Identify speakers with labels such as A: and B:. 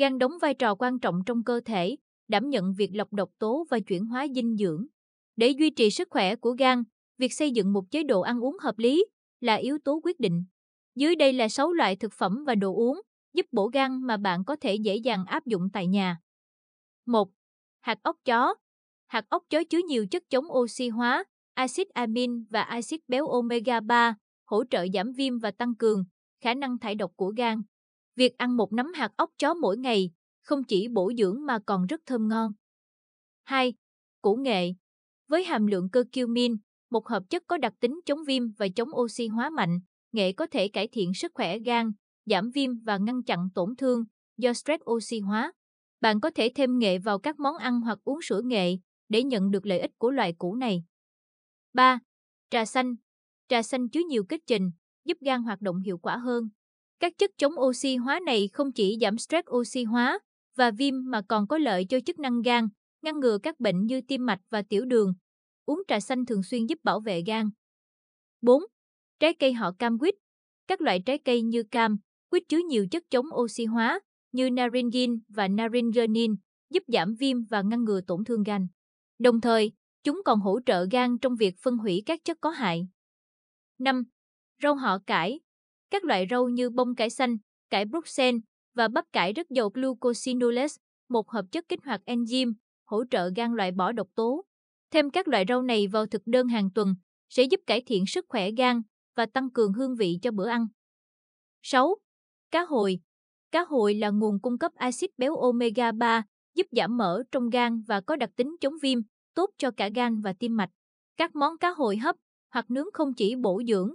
A: Gan đóng vai trò quan trọng trong cơ thể, đảm nhận việc lọc độc tố và chuyển hóa dinh dưỡng. Để duy trì sức khỏe của gan, việc xây dựng một chế độ ăn uống hợp lý là yếu tố quyết định. Dưới đây là 6 loại thực phẩm và đồ uống giúp bổ gan mà bạn có thể dễ dàng áp dụng tại nhà. 1. Hạt ốc chó. Hạt ốc chó chứa nhiều chất chống oxy hóa, axit amin và axit béo omega 3, hỗ trợ giảm viêm và tăng cường khả năng thải độc của gan. Việc ăn một nắm hạt ốc chó mỗi ngày không chỉ bổ dưỡng mà còn rất thơm ngon. 2. Củ nghệ Với hàm lượng cơ curcumin, một hợp chất có đặc tính chống viêm và chống oxy hóa mạnh, nghệ có thể cải thiện sức khỏe gan, giảm viêm và ngăn chặn tổn thương do stress oxy hóa. Bạn có thể thêm nghệ vào các món ăn hoặc uống sữa nghệ để nhận được lợi ích của loại củ này. 3. Trà xanh Trà xanh chứa nhiều kết trình, giúp gan hoạt động hiệu quả hơn các chất chống oxy hóa này không chỉ giảm stress oxy hóa và viêm mà còn có lợi cho chức năng gan, ngăn ngừa các bệnh như tim mạch và tiểu đường. Uống trà xanh thường xuyên giúp bảo vệ gan. 4. Trái cây họ cam quýt. Các loại trái cây như cam, quýt chứa nhiều chất chống oxy hóa như naringin và naringenin, giúp giảm viêm và ngăn ngừa tổn thương gan. Đồng thời, chúng còn hỗ trợ gan trong việc phân hủy các chất có hại. 5. Rau họ cải các loại rau như bông cải xanh, cải Bruxelles và bắp cải rất giàu glucosinolase, một hợp chất kích hoạt enzyme, hỗ trợ gan loại bỏ độc tố. Thêm các loại rau này vào thực đơn hàng tuần sẽ giúp cải thiện sức khỏe gan và tăng cường hương vị cho bữa ăn. 6. Cá hồi Cá hồi là nguồn cung cấp axit béo omega 3, giúp giảm mỡ trong gan và có đặc tính chống viêm, tốt cho cả gan và tim mạch. Các món cá hồi hấp hoặc nướng không chỉ bổ dưỡng